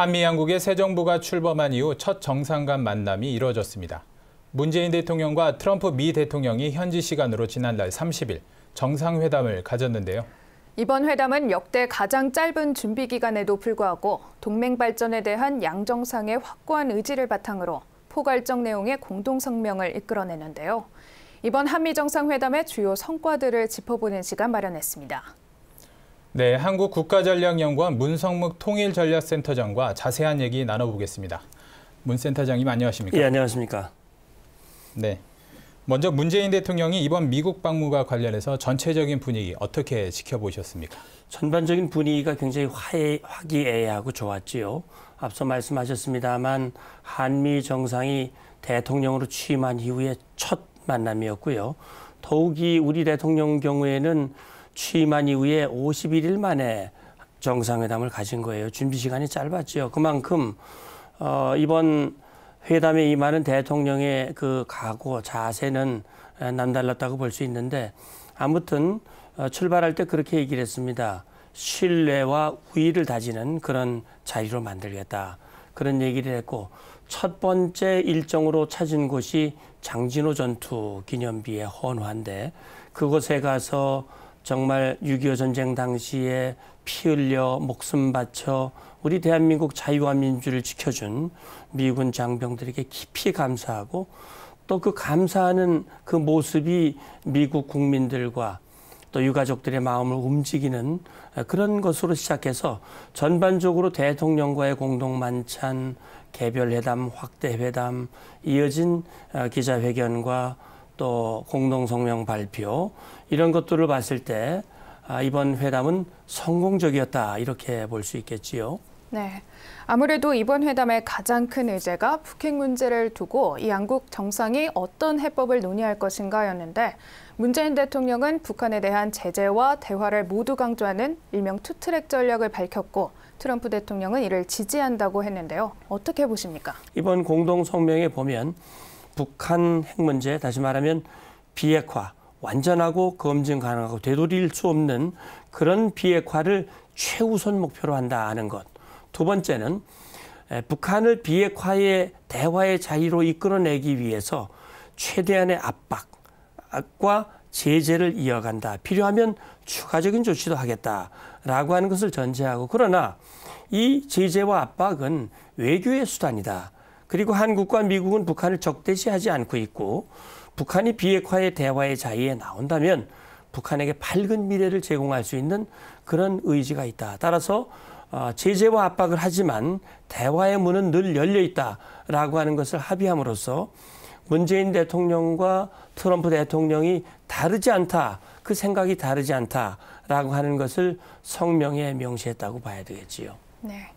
한미 양국의 새 정부가 출범한 이후 첫 정상 간 만남이 이뤄졌습니다. 문재인 대통령과 트럼프 미 대통령이 현지 시간으로 지난달 30일 정상회담을 가졌는데요. 이번 회담은 역대 가장 짧은 준비 기간에도 불구하고 동맹 발전에 대한 양정상의 확고한 의지를 바탕으로 포괄적 내용의 공동성명을 이끌어내는데요. 이번 한미 정상회담의 주요 성과들을 짚어보는 시간 마련했습니다. 네, 한국국가전략연구원 문성묵 통일전략센터장과 자세한 얘기 나눠보겠습니다. 문 센터장님 안녕하십니까? 예, 안녕하십니까? 네. 먼저 문재인 대통령이 이번 미국 방문과 관련해서 전체적인 분위기 어떻게 지켜보셨습니까? 전반적인 분위기가 굉장히 화해, 화기애애하고 좋았지요. 앞서 말씀하셨습니다만 한미 정상이 대통령으로 취임한 이후에 첫 만남이었고요. 더욱이 우리 대통령 경우에는 취임한 이후에 51일 만에 정상회담을 가진 거예요. 준비 시간이 짧았죠. 그만큼 어, 이번 회담에 임하는 대통령의 그 각오, 자세는 남달랐다고 볼 수 있는데 아무튼 어, 출발할 때 그렇게 얘기를 했습니다. 신뢰와 우위를 다지는 그런 자리로 만들겠다. 그런 얘기를 했고 첫 번째 일정으로 찾은 곳이 장진호 전투 기념비의 헌화인데 그곳에 가서 정말 6.25 전쟁 당시에 피 흘려 목숨 바쳐 우리 대한민국 자유와 민주를 지켜준 미군 장병들에게 깊이 감사하고 또 그 감사하는 그 모습이 미국 국민들과 또 유가족들의 마음을 움직이는 그런 것으로 시작해서 전반적으로 대통령과의 공동 만찬, 개별 회담, 확대 회담, 이어진 기자회견과 또 공동성명 발표 이런 것들을 봤을 때 아, 이번 회담은 성공적이었다 이렇게 볼 수 있겠지요. 네. 아무래도 이번 회담의 가장 큰 의제가 북핵 문제를 두고 이 양국 정상이 어떤 해법을 논의할 것인가였는데 문재인 대통령은 북한에 대한 제재와 대화를 모두 강조하는 일명 투트랙 전략을 밝혔고 트럼프 대통령은 이를 지지한다고 했는데요. 어떻게 보십니까? 이번 공동 성명에 보면 북한 핵 문제, 다시 말하면 비핵화, 완전하고 검증 가능하고 되돌릴 수 없는 그런 비핵화를 최우선 목표로 한다는 것. 두 번째는 북한을 비핵화의 대화의 자리로 이끌어내기 위해서 최대한의 압박과 제재를 이어간다. 필요하면 추가적인 조치도 하겠다라고 하는 것을 전제하고 그러나 이 제재와 압박은 외교의 수단이다. 그리고 한국과 미국은 북한을 적대시하지 않고 있고 북한이 비핵화의 대화의 자리에 나온다면 북한에게 밝은 미래를 제공할 수 있는 그런 의지가 있다. 따라서 어, 제재와 압박을 하지만 대화의 문은 늘 열려 있다라고 하는 것을 합의함으로써 문재인 대통령과 트럼프 대통령이 다르지 않다. 그 생각이 다르지 않다라고 하는 것을 성명에 명시했다고 봐야 되겠지요. 네.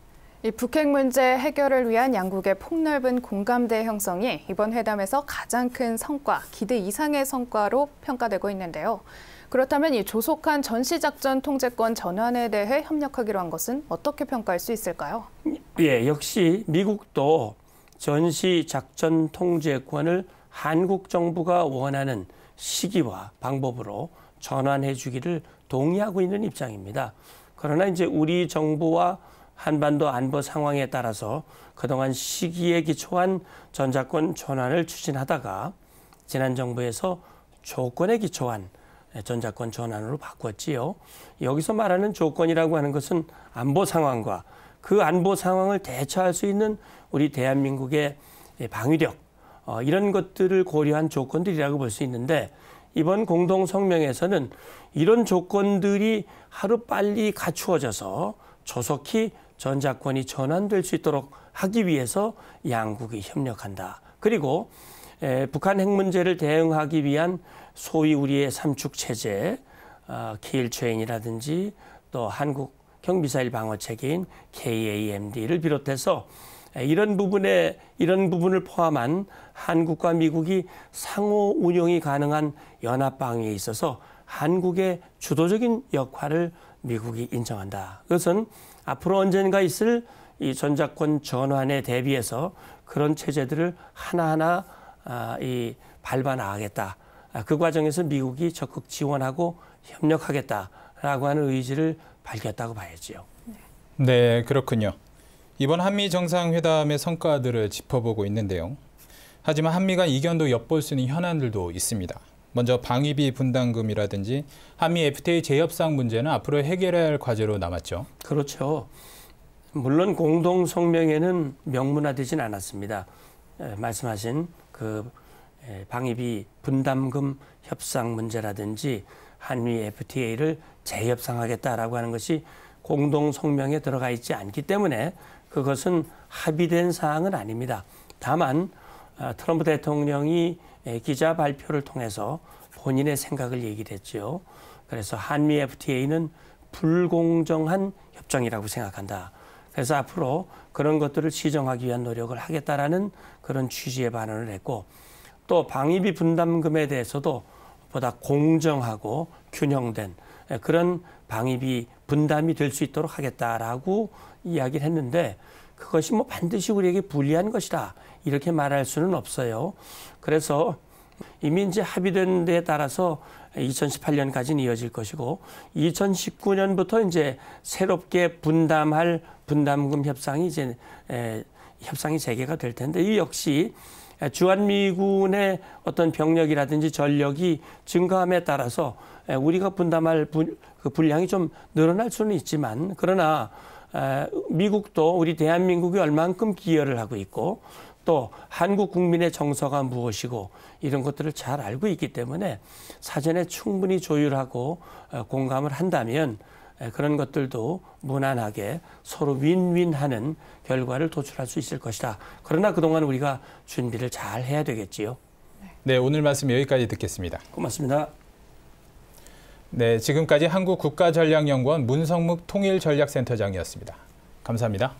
이 북핵 문제 해결을 위한 양국의 폭넓은 공감대 형성이 이번 회담에서 가장 큰 성과, 기대 이상의 성과로 평가되고 있는데요. 그렇다면 이 조속한 전시작전 통제권 전환에 대해 협력하기로 한 것은 어떻게 평가할 수 있을까요? 예, 역시 미국도 전시작전 통제권을 한국 정부가 원하는 시기와 방법으로 전환해 주기를 동의하고 있는 입장입니다. 그러나 이제 우리 정부와 한반도 안보 상황에 따라서 그동안 시기에 기초한 전자권 전환을 추진하다가 지난 정부에서 조건에 기초한 전자권 전환으로 바꿨지요. 여기서 말하는 조건이라고 하는 것은 안보 상황과 그 안보 상황을 대처할 수 있는 우리 대한민국의 방위력 어, 이런 것들을 고려한 조건들이라고 볼 수 있는데 이번 공동성명에서는 이런 조건들이 하루빨리 갖추어져서 조속히 전작권이 전환될 수 있도록 하기 위해서 양국이 협력한다. 그리고 에, 북한 핵 문제를 대응하기 위한 소위 우리의 삼축 체제, 어, 케일 체인이라든지 또 한국 경미사일 방어 체계인 KAMD를 비롯해서 이런 부분에 이런 부분을 포함한 한국과 미국이 상호 운영이 가능한 연합 방위에 있어서 한국의 주도적인 역할을 미국이 인정한다. 그것은 앞으로 언젠가 있을 이 전자권 전환에 대비해서 그런 체제들을 하나하나 아, 이 밟아 나가겠다. 아, 그 과정에서 미국이 적극 지원하고 협력하겠다라고 하는 의지를 밝혔다고 봐야지요. 네, 그렇군요. 이번 한미 정상회담의 성과들을 짚어보고 있는데요. 하지만 한미 간 이견도 엿볼 수 있는 현안들도 있습니다. 먼저 방위비 분담금이라든지 한미 FTA 재협상 문제는 앞으로 해결할 과제로 남았죠. 그렇죠. 물론 공동 성명에는 명문화되진 않았습니다. 예, 말씀하신 그 예, 방위비 분담금 협상 문제라든지 한미 FTA를 재협상하겠다라고 하는 것이 공동 성명에 들어가 있지 않기 때문에 그것은 합의된 사항은 아닙니다. 다만 아, 트럼프 대통령이 예, 기자 발표를 통해서 본인의 생각을 얘기를 했지요. 그래서 한미 FTA는 불공정한 협정이라고 생각한다. 그래서 앞으로 그런 것들을 시정하기 위한 노력을 하겠다라는 그런 취지의 반언을 했고 또 방위비 분담금에 대해서도 보다 공정하고 균형된 예, 그런 방위비 분담이 될 수 있도록 하겠다라고 이야기를 했는데 그것이 뭐 반드시 우리에게 불리한 것이다. 이렇게 말할 수는 없어요. 그래서 이미 이제 합의된 데에 따라서 2018년까지는 이어질 것이고 2019년부터 이제 새롭게 분담할 분담금 협상이 이제 에, 협상이 재개가 될 텐데 이 역시 주한미군의 어떤 병력이라든지 전력이 증가함에 따라서 우리가 분담할 분, 그 분량이 좀 늘어날 수는 있지만 그러나 미국도 우리 대한민국이 얼만큼 기여를 하고 있고 또 한국 국민의 정서가 무엇이고 이런 것들을 잘 알고 있기 때문에 사전에 충분히 조율하고 어, 공감을 한다면 그런 것들도 무난하게 서로 윈윈하는 결과를 도출할 수 있을 것이다. 그러나 그동안 우리가 준비를 잘 해야 되겠지요. 네, 오늘 말씀 여기까지 듣겠습니다. 고맙습니다. 네, 지금까지 한국국가전략연구원 문성묵 통일전략센터장이었습니다. 감사합니다.